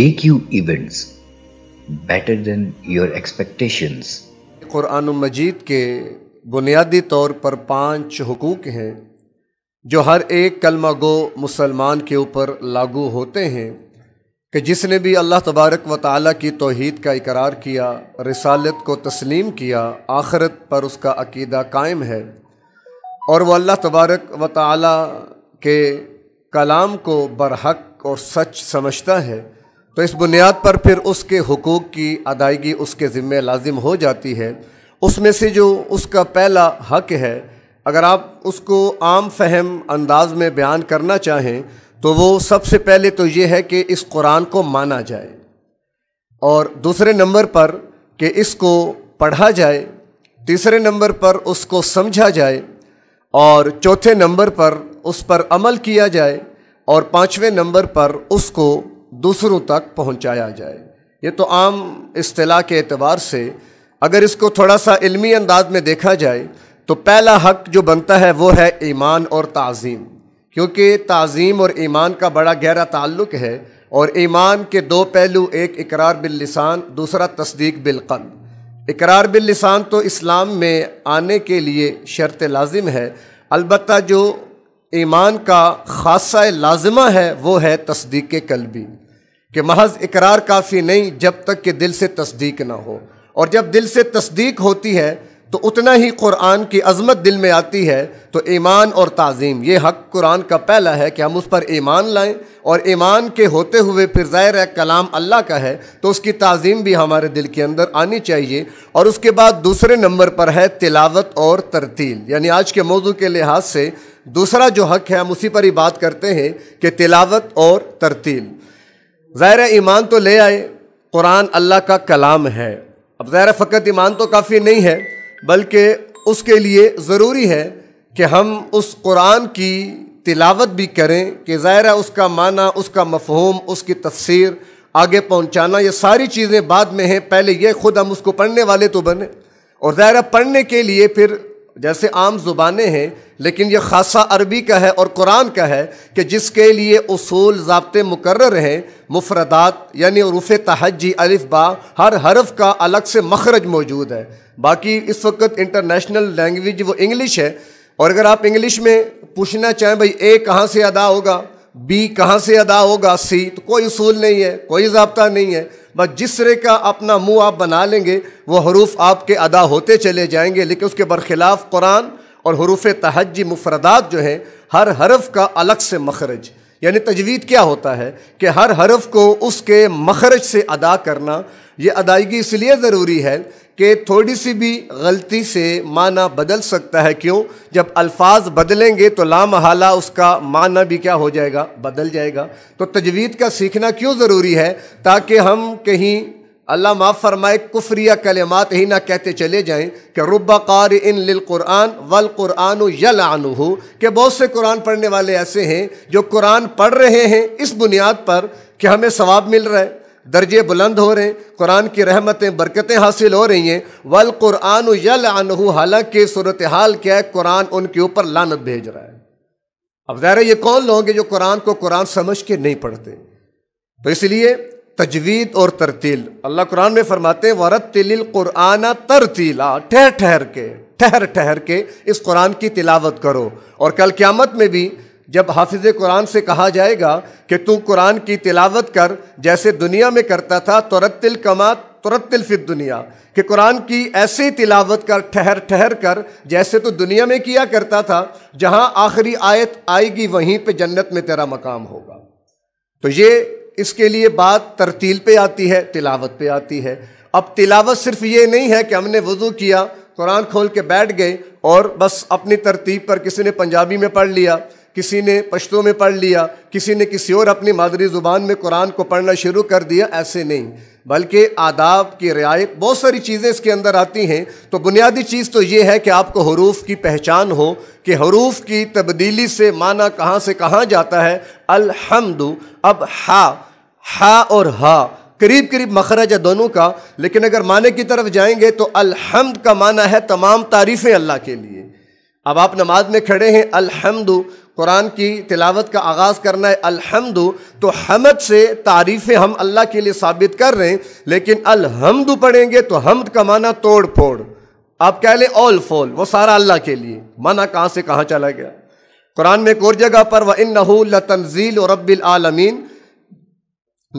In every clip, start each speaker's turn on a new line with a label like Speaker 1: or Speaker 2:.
Speaker 1: AQ events better than your expectations. Quran मजीद के बुनियादी तौर पर पांच हकूक़ हैं जो हर एक कलमा गो मुसलमान के ऊपर लागू होते हैं कि जिसने भी अल्लाह तबारक व ताली की तोहद का इकरार किया रसालत को तस्लीम किया आखरत पर उसका अकीदा कायम है और वह अल्लाह तबारक व ताली के कलाम को बरहक और सच समझता है तो इस बुनियाद पर फिर उसके हकूक़ की अदायगी उसके ज़िम्मे लाजिम हो जाती है उसमें से जो उसका पहला हक है अगर आप उसको आम फहम अंदाज में बयान करना चाहें तो वो सबसे पहले तो ये है कि इस कुरान को माना जाए और दूसरे नंबर पर कि इसको पढ़ा जाए तीसरे नंबर पर उसको समझा जाए और चौथे नंबर पर उस पर अमल किया जाए और पाँचवें नंबर पर उसको दूसरों तक पहुंचाया जाए ये तो आम अतलाह के अतबार से अगर इसको थोड़ा सा इल्मी अंदाज में देखा जाए तो पहला हक जो बनता है वो है ईमान और तज़ीम क्योंकि तज़ीम और ईमान का बड़ा गहरा ताल्लुक है और ईमान के दो पहलू एक इकरार बिल लसान दूसरा तस्दीक बिलकल इकरार बिल्लिसान तो इस्लाम में आने के लिए शर्त लाजिम है अलबत् जो ईमान का खासा लाजमा है वो है तस्दीक कलबी कि महज इकरार काफ़ी नहीं जब तक कि दिल से तस्दीक ना हो और जब दिल से तस्दीक होती है तो उतना ही कुरान की अजमत दिल में आती है तो ईमान और तज़ीम ये हक कुरान का पहला है कि हम उस पर ईमान लाएं और ईमान के होते हुए फिर ज़ाहिर है कलाम अल्लाह का है तो उसकी तज़ीम भी हमारे दिल के अंदर आनी चाहिए और उसके बाद दूसरे नंबर पर है तिलावत और तरतील यानी आज के मौजू के लिहाज से दूसरा जो हक है हम उसी पर ही बात करते हैं कि तिलावत और तरतील ज़ाहिर ईमान तो ले आए कुरान अल्लाह का कलाम है अब ज़ाहिर फ़कत ईमान तो काफ़ी नहीं है बल्कि उसके लिए ज़रूरी है कि हम उस कुरान की तिलावत भी करें कि ज़ाहिर उसका माना उसका मफहूम उसकी तफसीर आगे पहुँचाना ये सारी चीज़ें बाद में हैं पहले ये ख़ुद हम उसको पढ़ने वाले तो बने और ज़ाहिर पढ़ने के लिए फिर जैसे आम ज़ुबानें हैं लेकिन ये ख़ासा अरबी का है और कुरान का है कि जिसके लिए असूल ज़बते मुकर हैं मुफरदात यानी रुफ़ तहजी अलिफ बा हर हरफ का अलग से मखरज मौजूद है बाकी इस वक्त इंटरनेशनल लैंग्वेज वो इंग्लिश है और अगर आप इंग्लिश में पूछना चाहें भाई ए कहाँ से अदा होगा बी कहाँ से अदा होगा सी तो कोई असूल नहीं है कोई जबता नहीं है बस जिस रे का अपना मुंह आप बना लेंगे वो हरूफ आपके अदा होते चले जाएंगे लेकिन उसके बरखिलाफ़ कुरान और हरूफ तहजी मुफरदात जो हैं हर हरफ का अलग से मखरज यानी तजवीद क्या होता है कि हर हरफ को उसके मखरज से अदा करना ये अदायगी इसलिए ज़रूरी है कि थोड़ी सी भी गलती से माना बदल सकता है क्यों जब अल्फाज बदलेंगे तो लाम हाला उसका माना भी क्या हो जाएगा बदल जाएगा तो तजवीद का सीखना क्यों ज़रूरी है ताकि हम कहीं अल्लाह माफ़ फरमाए कुफ्रिया कलमात ही ना कहते चले जाएं कि रुबा कार इन लिलकुरान वल कुरान यलान हो कि बहुत से कुरान पढ़ने वाले ऐसे हैं जो कुरान पढ़ रहे हैं इस बुनियाद पर कि हमें सवाब मिल रहा है दर्जे बुलंद हो रहे हैं कुरान की रहमतें बरकतें हासिल हो रही हैं वल कुरान यल अनहू हालांकि सूरत हाल क्या है कुरान उनके ऊपर लानत भेज रहा है अब ज़ाहिर ये कौन लोग हैं जो कुरान को कुरान समझ के नहीं पढ़ते तो इसलिए तजवीद और तरतील अल्लाह कुरान में फरमाते हैं वरत तिल कुराना तरतीला ठहर ठहर के ठहर ठहर के इस कुरान की तिलावत करो और कल क्यामत में भी जब हाफिज़ कुरान से कहा जाएगा कि तू कुरान की तिलावत कर जैसे दुनिया में करता था तुरतिल कमा तुरतिल फिर दुनिया कि कुरान की ऐसी तिलावत कर ठहर ठहर कर जैसे तो दुनिया में किया करता था जहां आखिरी आयत आएगी वहीं पे जन्नत में तेरा मकाम होगा तो ये इसके लिए बात तरतील पे आती है तिलावत पे आती है अब तिलावत सिर्फ ये नहीं है कि हमने वज़ू किया कुरान खोल के बैठ गए और बस अपनी तरतीब पर किसी ने पंजाबी में पढ़ लिया किसी ने पश्तों में पढ़ लिया किसी ने किसी और अपनी मादरी ज़ुबान में कुरान को पढ़ना शुरू कर दिया ऐसे नहीं बल्कि आदाब की रियायत बहुत सारी चीज़ें इसके अंदर आती हैं तो बुनियादी चीज़ तो ये है कि आपको हरूफ की पहचान हो कि हरूफ की तब्दीली से माना कहाँ से कहाँ जाता है अलहमदु अब हा हा और हा करीब करीब मखरज है दोनों का लेकिन अगर माने की तरफ जाएंगे तो अलहमद का माना है तमाम तारीफ़ें अल्लाह के लिए अब आप नमाज में खड़े हैं अलहमदु कुरान की तिलावत का आगाज़ करना है अलहमद तो हमद से तारीफ़ें हम अल्लाह के लिए साबित कर रहे हैं लेकिन अलहमद पढ़ेंगे तो हमद का माना तोड़ फोड़ आप कह लें ऑल फोल वो सारा अल्लाह के लिए माना कहाँ से कहाँ चला गया कुरान में एक और जगह पर व इन तंजील रबालमीन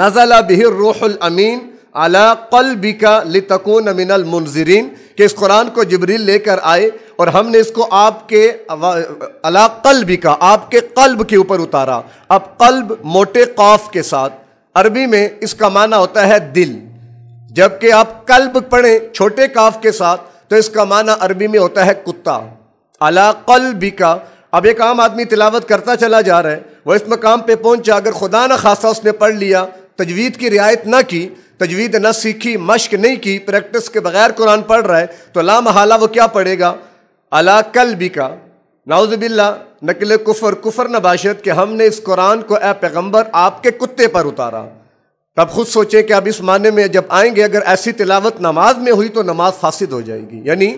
Speaker 1: नज़ला बिहिर रूहल अमीन अला कल बिका लितकून अमिनल मुनजरीन कि इस कुरान को जबरील लेकर आए और हमने इसको आपके अला कल्ब का आपके कल्ब के ऊपर उतारा अब कल्ब मोटे काफ के साथ अरबी में इसका माना होता है दिल जबकि आप कल्ब पढ़ें छोटे काफ के साथ तो इसका माना अरबी में होता है कुत्ता अला कल्ब का अब एक आम आदमी तिलावत करता चला जा रहा है वह इस मकाम पर पहुंचा अगर खुदा न खासा उसने पढ़ लिया तजवीद की रियायत ना की तजवीद न सीखी मश्क नहीं की प्रैक्टिस के बगैर कुरान पढ़ रहा है तो ला महला वो क्या पढ़ेगा अला कल भी का नाउजबिल्ला नकल कुफर कुफर नबाशत कि हमने इस कुरान को ए पैगम्बर आपके कुत्ते पर उतारा तब खुद सोचे कि अब इस माने में जब आएंगे अगर ऐसी तिलावत नमाज में हुई तो नमाज फासिद हो जाएगी यानी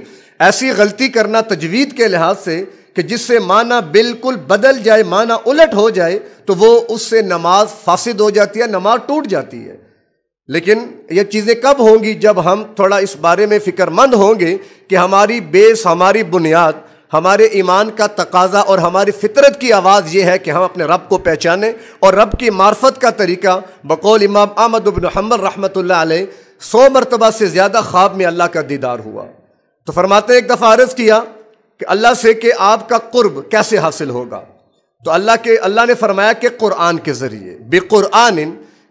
Speaker 1: ऐसी गलती करना तजवीद के लिहाज से कि जिससे माना बिल्कुल बदल जाए माना उलट हो जाए तो वो उससे नमाज फासिद हो जाती है नमाज टूट जाती है लेकिन ये चीज़ें कब होंगी जब हम थोड़ा इस बारे में फ़िक्रमंद होंगे कि हमारी बेस हमारी बुनियाद हमारे ईमान का तकाजा और हमारी फितरत की आवाज़ ये है कि हम अपने रब को पहचानें और रब की मार्फत का तरीका बकौल इमाम अहमद उबन हमर रहमत सौ मरतबा से ज़्यादा ख्वाब में अल्लाह का दीदार हुआ तो फरमाते एक दफ़ा अर्ज़ किया कि अल्लाह से कि आपका कुर्ब कैसे हासिल होगा तो अल्लाह के अल्लाह ने फरमाया कि कुरान के ज़रिए बेकुरान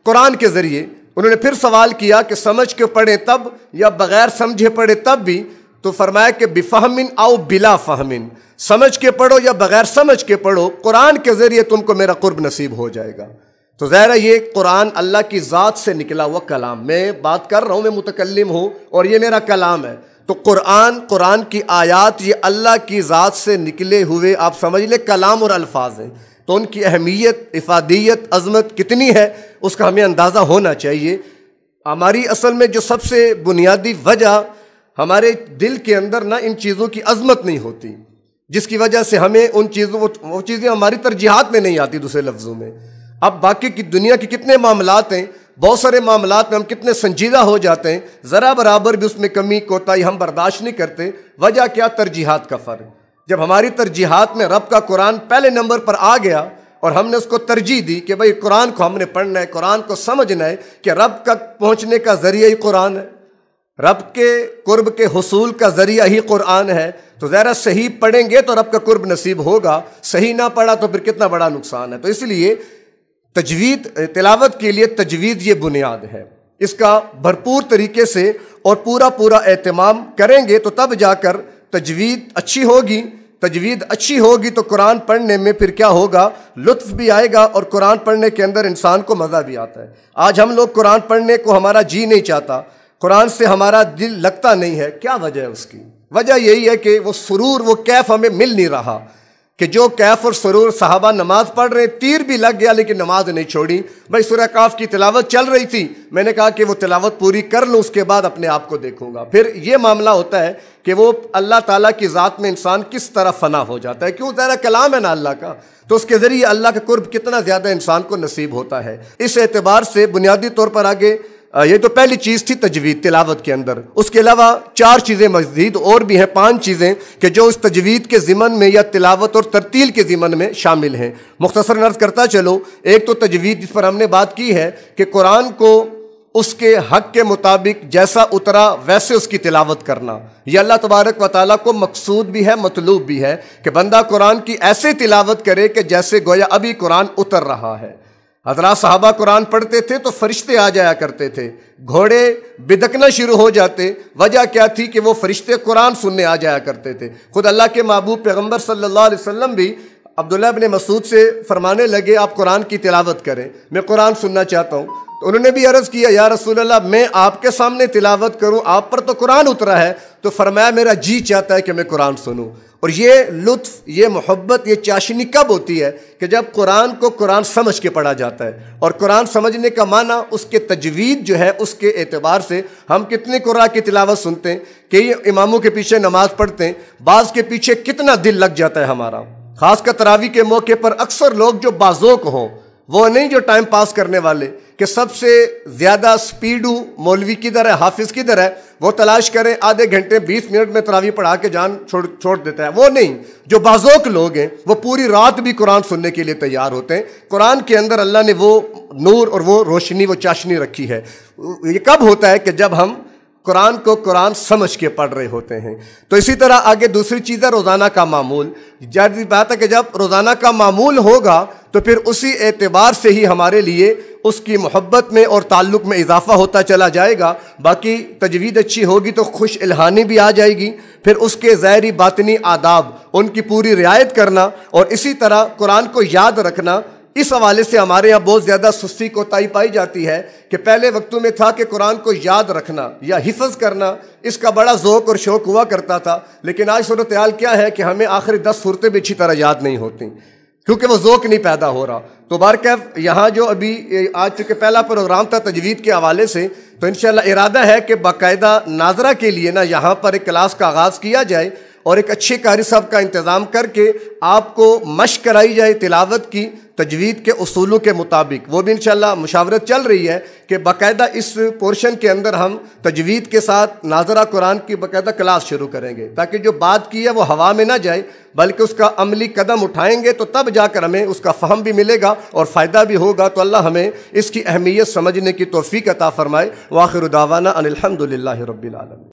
Speaker 1: कुरान के ज़रिए उन्होंने फिर सवाल किया कि समझ के पढ़े तब या बग़ैर समझे पढ़े तब भी तो फरमाया कि बिफहमिन आओ बिला फ़हमिन समझ के पढ़ो या बग़ैर समझ के पढ़ो कुरान के ज़रिए तुमको मेरा कुर्ब नसीब हो जाएगा तो ज़ाहिर ये कुरान अल्लाह की ज़ात से निकला हुआ कलाम मैं बात कर रहा हूँ मैं मुतकलम हूँ और ये मेरा कलाम है तो कुरान कुरान की आयत ये अल्लाह की ज़ात से निकले हुए आप समझ लें कलाम और अल्फाज हैं तो उनकी अहमियत इफादियत अजमत कितनी है उसका हमें अंदाज़ा होना चाहिए हमारी असल में जो सबसे बुनियादी वजह हमारे दिल के अंदर ना इन चीज़ों की अजमत नहीं होती जिसकी वजह से हमें उन चीज़ों वो चीज़ें हमारी तरजीहत में नहीं आती दूसरे लफ्ज़ों में अब बाकी की दुनिया के कितने मामलात हैं बहुत सारे मामला में हम कितने संजीदा हो जाते हैं ज़रा बराबर भी उसमें कमी कोताही हम बर्दाश्त नहीं करते वजह क्या तरजीहत का फ़र्क जब हमारी तरजीहत में रब का कुरान पहले नंबर पर आ गया और हमने उसको तरजीह दी कि भाई कुरान को हमने पढ़ना है कुरान को समझना है कि रब का पहुँचने का ज़रिया ही कुरान है रब के कुर्ब के हसूल का ज़रिया ही कुरान है तो ज़रा सही पढ़ेंगे तो रब का कुर्ब नसीब होगा सही ना पढ़ा तो फिर कितना बड़ा नुकसान है तो इसलिए तजवीद तिलावत के लिए तजवीद ये बुनियाद है इसका भरपूर तरीके से और पूरा पूरा अहतमाम करेंगे तो तब जाकर तजवीद अच्छी होगी तजवीद अच्छी होगी तो कुरान पढ़ने में फिर क्या होगा लुत्फ़ भी आएगा और कुरान पढ़ने के अंदर इंसान को मज़ा भी आता है आज हम लोग कुरान पढ़ने को हमारा जी नहीं चाहता कुरान से हमारा दिल लगता नहीं है क्या वजह है उसकी वजह यही है कि वो सुरूर वो कैफ हमें मिल नहीं रहा कि जो कैफ और सरूर साहबा नमाज पढ़ रहे तीर भी लग गया लेकिन नमाज नहीं छोड़ी भाई सूर्य काफ की तिलावत चल रही थी मैंने कहा कि वो तिलावत पूरी कर लो उसके बाद अपने आप को देखूंगा फिर ये मामला होता है कि वो अल्लाह ताला की ज़ात में इंसान किस तरह फना हो जाता है क्यों ज़रा कलाम है ना अल्लाह का तो उसके ज़रिए अल्लाह का कुर्ब कितना ज़्यादा इंसान को नसीब होता है इस एतबार से बुनियादी तौर पर आगे ये तो पहली चीज़ थी तजवीद तिलावत के अंदर उसके अलावा चार चीज़ें मजदीद और भी हैं पांच चीज़ें कि जो उस तजवीद के ज़िमन में या तिलावत और तरतील के ज़िमन में शामिल हैं मुख्तसर नर्ज करता चलो एक तो तजवीद जिस पर हमने बात की है कि कुरान को उसके हक के मुताबिक जैसा उतरा वैसे उसकी तिलावत करना यह अल्लाह तबारक व ताली को मकसूद भी है मतलूब भी है कि बंदा कुरान की ऐसे तिलावत करे कि जैसे गोया अभी कुरान उतर रहा है हजरा साहबा कुरान पढ़ते थे तो फरिश्ते आ जाया करते थे घोड़े बिदकना शुरू हो जाते वजह क्या थी कि वो फरिश्ते कुरान सुनने आ जाया करते थे खुद अल्लाह के महबूब पैगम्बर सल्ला वसम भी अब्दुल्ला इबन मसूद से फरमाने लगे आप कुरान की तिलावत करें मैं कुरान सुनना चाहता हूँ तो उन्होंने भी अर्ज़ किया या रसूल मैं आपके सामने तिलावत करूँ आप पर तो कुरान उतरा है तो फरमाया मेरा जी चाहता है कि मैं कुरान सुनूँ और ये लुत्फ ये मोहब्बत ये चाशनी कब होती है कि जब कुरान को कुरान समझ के पढ़ा जाता है और कुरान समझने का माना उसके तजवीद जो है उसके एतबार से हम कितने कुरान की तिलावत सुनते हैं कई इमामों के पीछे नमाज़ पढ़ते हैं बाज़ के पीछे कितना दिल लग जाता है हमारा ख़ासकर तरावी के मौके पर अक्सर लोग जो बाजोक हों वो नहीं जो टाइम पास करने वाले कि सबसे ज़्यादा स्पीडू मौलवी किधर है हाफिज़ किधर है वो तलाश करें आधे घंटे बीस मिनट में तरावी पढ़ा के जान छोड़ छोड़ देता है वो नहीं जो बाजोक लोग हैं वो पूरी रात भी कुरान सुनने के लिए तैयार होते हैं कुरान के अंदर अल्लाह ने वो नूर और वो रोशनी वो चाशनी रखी है ये कब होता है कि जब हम कुरान को कुरान समझ के पढ़ रहे होते हैं तो इसी तरह आगे दूसरी चीज़ है रोज़ाना का मामूल जारी बात है कि जब रोज़ाना का मामूल होगा तो फिर उसी एतबार से ही हमारे लिए उसकी मोहब्बत में और ताल्लुक़ में इजाफ़ा होता चला जाएगा बाकी तजवीद अच्छी होगी तो खुश इल्हानी भी आ जाएगी फिर उसके ज़ाहरी बातनी आदाब उनकी पूरी रियायत करना और इसी तरह कुरान को याद रखना इस हवाले से हमारे यहाँ बहुत ज़्यादा सुस्ती कोताही पाई जाती है कि पहले वक्तों में था कि कुरान को याद रखना या हिफज करना इसका बड़ा ज़ोक और शौक़ हुआ करता था लेकिन आज सूरत हाल क्या है कि हमें आखिरी दस सूरतें भी अच्छी तरह याद नहीं होती क्योंकि वो जोक नहीं पैदा हो रहा तो बार कैफ यहाँ जो अभी आज चूँकि पहला प्रोग्राम था तजवीद के हवाले से तो इन इरादा है कि बाकायदा नाजरा के लिए ना यहाँ पर एक क्लास का आगाज़ किया जाए और एक अच्छे कारी साहब का इंतज़ाम करके आपको मश कराई जाए तिलावत की तजवीद के असूलों के मुताबिक वो भी इंशाल्लाह मुशावरत चल रही है कि बाकायदा इस पोर्शन के अंदर हम तजवीद के साथ नाजरा कुरान की बाकायदा क्लास शुरू करेंगे ताकि जो बात की है वो हवा में ना जाए बल्कि उसका अमली कदम उठाएंगे तो तब जाकर हमें उसका फ़हम भी मिलेगा और फ़ायदा भी होगा तो अल्लाह हमें इसकी अहमियत समझने की तोफ़ी अता फ़रमाए वाखिर दावाना अनिलहमदिल्ला रबीआलम